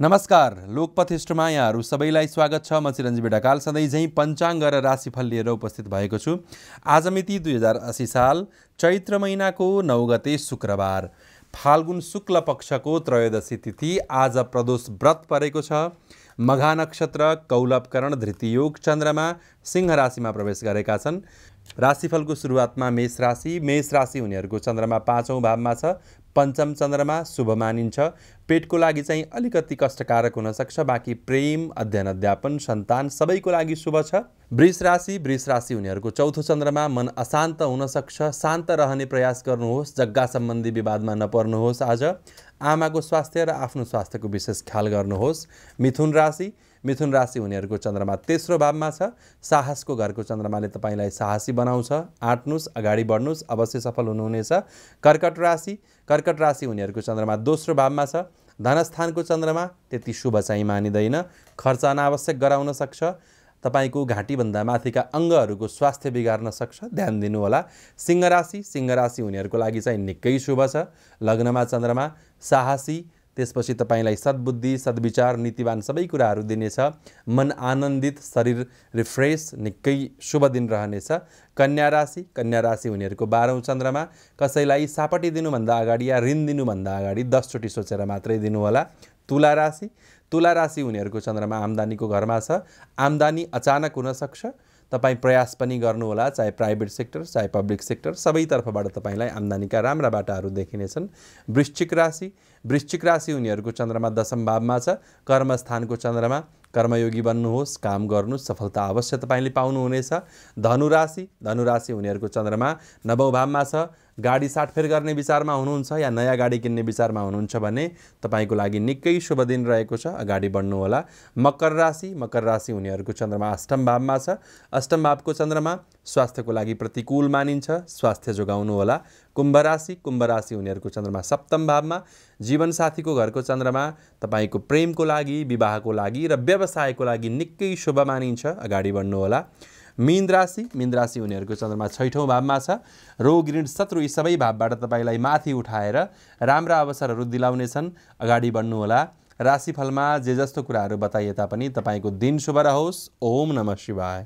नमस्कार लोकपथ यहाँहरू सबैलाई स्वागत छ म चिरञ्जीवी ढकाल सधैँ झैँ पञ्चाङ्ग र राशिफल लिएर उपस्थित भएको छु आज मिति दुई हजार असी साल चैत्र महिनाको नौ गते शुक्रबार फाल्गुन शुक्ल पक्षको त्रयोदशी तिथि आज प्रदोष व्रत परेको छ मघा नक्षत्र कौलभकरण धृतियोग चन्द्रमा सिंह राशिमा प्रवेश गरेका छन् राशिफलको सुरुवातमा मेष राशि मेष राशि उनीहरूको चन्द्रमा पाँचौँ भावमा छ पञ्चम चन्द्रमा शुभ मानिन्छ पेटको लागि चाहिँ अलिकति कष्टकारक हुनसक्छ बाँकी प्रेम अध्ययन अध्यापन सन्तान सबैको लागि शुभ छ वृष राशि वृष राशि उनीहरूको चौथो चन्द्रमा मन अशान्त हुनसक्छ शान्त रहने प्रयास गर्नुहोस् जग्गा सम्बन्धी विवादमा नपर्नुहोस् आज आमाको स्वास्थ्य र आफ्नो स्वास्थ्यको विशेष ख्याल गर्नुहोस् मिथुन राशि मिथुन राशि हुनेहरूको चन्द्रमा तेस्रो भावमा छ साहसको घरको चन्द्रमाले तपाईँलाई साहसी बनाउँछ आँट्नुहोस् अगाडि बढ्नुहोस् अवश्य सफल हुनुहुनेछ कर्कट राशि कर्कट राशि हुनेहरूको चन्द्रमा दोस्रो भावमा छ धनस्थानको चन्द्रमा त्यति शुभ चाहिँ मानिँदैन खर्च अनावश्यक गराउन सक्छ तपाईँको घाँटीभन्दा माथिका अङ्गहरूको स्वास्थ्य बिगार्न सक्छ ध्यान दिनुहोला सिंह सिंहराशि हुनेहरूको लागि चाहिँ निकै शुभ छ लग्नमा चन्द्रमा साहसी त्यसपछि तपाईँलाई सद्बुद्धि सद्विचार नीतिवान सबै कुराहरू दिनेछ मन आनन्दित शरीर रिफ्रेस निकै शुभ दिन रहनेछ कन्या राशि कन्या राशि हुनेहरूको बाह्रौँ चन्द्रमा कसैलाई सापटी दिनुभन्दा अगाडि या ऋण दिनुभन्दा अगाडि दसचोटि सोचेर मात्रै दिनुहोला तुला राशि तुला राशि उनीहरूको चन्द्रमा आम्दानीको घरमा छ आम्दानी अचानक हुनसक्छ तपाईँ प्रयास पनि गर्नुहोला चाहे प्राइभेट सेक्टर चाहे पब्लिक सेक्टर सबैतर्फबाट तपाईँलाई आम्दानीका राम्रा बाटाहरू देखिनेछन् वृश्चिक राशि वृश्चिक राशि उनीहरूको चन्द्रमा दशम भावमा छ कर्मस्थानको चन्द्रमा कर्मयोगी बन्नुहोस् काम गर्नु सफलता अवश्य तपाईँले पाउनुहुनेछ धनुराशि धनुराशि उनीहरूको चन्द्रमा नवौ भावमा छ गाडी साटफेर गर्ने विचारमा हुनुहुन्छ या नयाँ गाडी किन्ने विचारमा हुनुहुन्छ भने तपाईँको लागि निकै शुभ दिन रहेको छ अगाडि बढ्नुहोला मकर राशि मकर राशि हुनेहरूको चन्द्रमा अष्टम भावमा छ अष्टम भावको चन्द्रमा स्वास्थ्यको लागि प्रतिकूल मानिन्छ स्वास्थ्य जोगाउनुहोला कुम्भ राशि कुम्भ राशि हुनेहरूको चन्द्रमा सप्तम भावमा जीवनसाथीको घरको चन्द्रमा तपाईँको प्रेमको लागि विवाहको लागि र व्यवसायको लागि निकै शुभ मानिन्छ अगाडि बढ्नुहोला मिन राशि मिन राशि उनीहरूको चन्द्रमा छैठौँ भावमा छ रोग ऋण शत्रु यी सबै भावबाट तपाईँलाई माथि उठाएर राम्रा अवसरहरू दिलाउनेछन् अगाडि बढ्नुहोला राशिफलमा जे जस्तो कुराहरू बताइए तापनि तपाईँको दिन शुभ रहोस् ओम नमः शिवाय